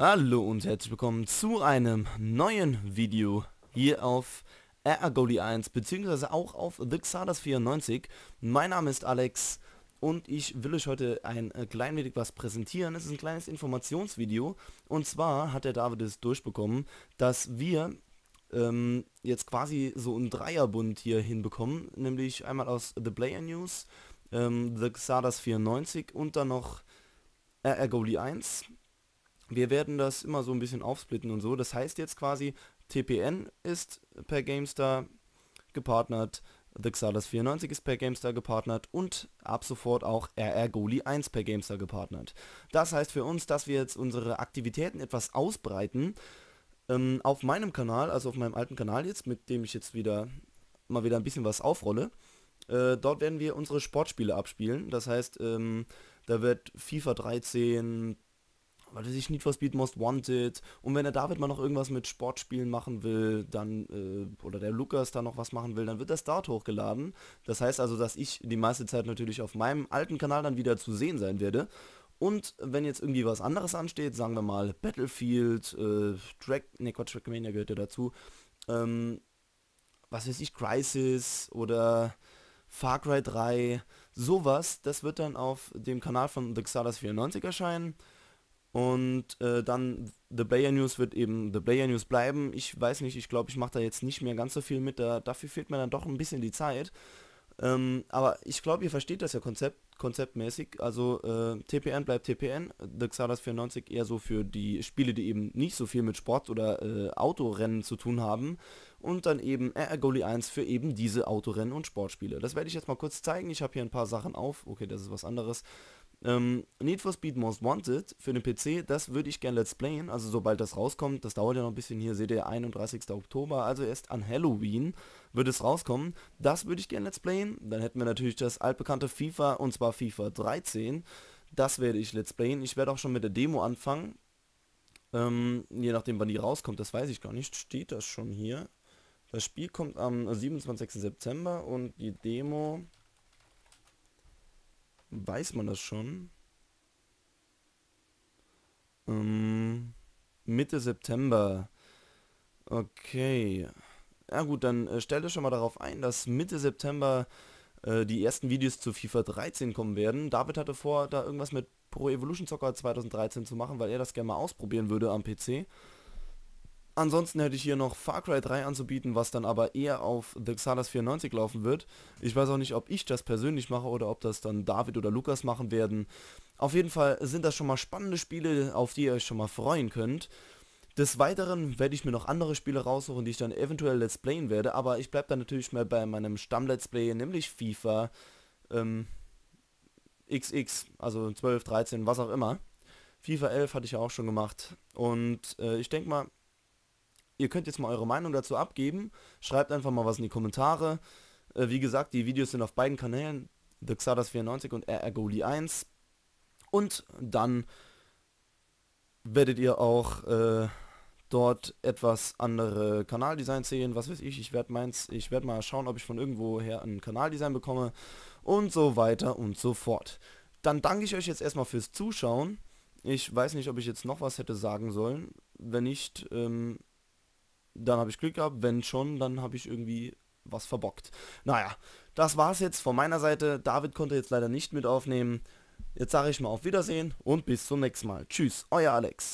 Hallo und herzlich willkommen zu einem neuen Video hier auf Goalie 1 bzw. auch auf The Xardas 94. Mein Name ist Alex und ich will euch heute ein äh, klein wenig was präsentieren. Es ist ein kleines Informationsvideo und zwar hat der David es durchbekommen, dass wir ähm, jetzt quasi so einen Dreierbund hier hinbekommen, nämlich einmal aus The Player News, ähm, The Xardas 94 und dann noch RR 1 wir werden das immer so ein bisschen aufsplitten und so. Das heißt jetzt quasi, TPN ist per GameStar gepartnert, The Xalas 94 ist per GameStar gepartnert und ab sofort auch RR Goalie 1 per GameStar gepartnert. Das heißt für uns, dass wir jetzt unsere Aktivitäten etwas ausbreiten. Ähm, auf meinem Kanal, also auf meinem alten Kanal jetzt, mit dem ich jetzt wieder mal wieder ein bisschen was aufrolle, äh, dort werden wir unsere Sportspiele abspielen. Das heißt, ähm, da wird FIFA 13, weil du sich Need for Speed Most Wanted und wenn der David mal noch irgendwas mit Sportspielen machen will, dann äh, oder der Lukas da noch was machen will, dann wird das dort hochgeladen. Das heißt also, dass ich die meiste Zeit natürlich auf meinem alten Kanal dann wieder zu sehen sein werde. Und wenn jetzt irgendwie was anderes ansteht, sagen wir mal Battlefield, äh, Track, ne Quatsch, Trackmania gehört ja dazu, ähm, was weiß ich, Crisis oder Far Cry 3, sowas, das wird dann auf dem Kanal von The Xalas 94 erscheinen. Und äh, dann The Player News wird eben The Player News bleiben. Ich weiß nicht, ich glaube, ich mache da jetzt nicht mehr ganz so viel mit. Da, dafür fehlt mir dann doch ein bisschen die Zeit. Ähm, aber ich glaube, ihr versteht das ja konzept, konzeptmäßig. Also äh, TPN bleibt TPN. The Xardas 94 eher so für die Spiele, die eben nicht so viel mit Sport oder äh, Autorennen zu tun haben. Und dann eben RR Goalie 1 für eben diese Autorennen und Sportspiele. Das werde ich jetzt mal kurz zeigen. Ich habe hier ein paar Sachen auf. Okay, das ist was anderes. Ähm, Need for Speed Most Wanted für den PC, das würde ich gerne let's playen, also sobald das rauskommt, das dauert ja noch ein bisschen, hier seht ihr 31. Oktober, also erst an Halloween wird es rauskommen, das würde ich gerne let's playen, dann hätten wir natürlich das altbekannte FIFA und zwar FIFA 13, das werde ich let's playen, ich werde auch schon mit der Demo anfangen, ähm, je nachdem wann die rauskommt, das weiß ich gar nicht, steht das schon hier, das Spiel kommt am 27. September und die Demo weiß man das schon. Ähm, Mitte September. Okay. Ja gut, dann äh, stell dich schon mal darauf ein, dass Mitte September äh, die ersten Videos zu FIFA 13 kommen werden. David hatte vor, da irgendwas mit Pro Evolution Soccer 2013 zu machen, weil er das gerne mal ausprobieren würde am PC. Ansonsten hätte ich hier noch Far Cry 3 anzubieten, was dann aber eher auf The Xalas 94 laufen wird. Ich weiß auch nicht, ob ich das persönlich mache oder ob das dann David oder Lukas machen werden. Auf jeden Fall sind das schon mal spannende Spiele, auf die ihr euch schon mal freuen könnt. Des Weiteren werde ich mir noch andere Spiele raussuchen, die ich dann eventuell Let's Playen werde, aber ich bleibe dann natürlich mal bei meinem Stamm-Let's Play, nämlich FIFA ähm, XX, also 12, 13, was auch immer. FIFA 11 hatte ich ja auch schon gemacht und äh, ich denke mal, ihr könnt jetzt mal eure Meinung dazu abgeben. Schreibt einfach mal was in die Kommentare. Äh, wie gesagt, die Videos sind auf beiden Kanälen, The Xardas 94 und RRGoli 1. Und dann werdet ihr auch äh, dort etwas andere Kanaldesign sehen. Was weiß ich, ich werde meins, ich werde mal schauen, ob ich von irgendwoher ein Kanaldesign bekomme und so weiter und so fort. Dann danke ich euch jetzt erstmal fürs Zuschauen. Ich weiß nicht, ob ich jetzt noch was hätte sagen sollen. Wenn nicht, ähm, dann habe ich Glück gehabt, wenn schon, dann habe ich irgendwie was verbockt. Naja, das war's jetzt von meiner Seite. David konnte jetzt leider nicht mit aufnehmen. Jetzt sage ich mal auf Wiedersehen und bis zum nächsten Mal. Tschüss, euer Alex.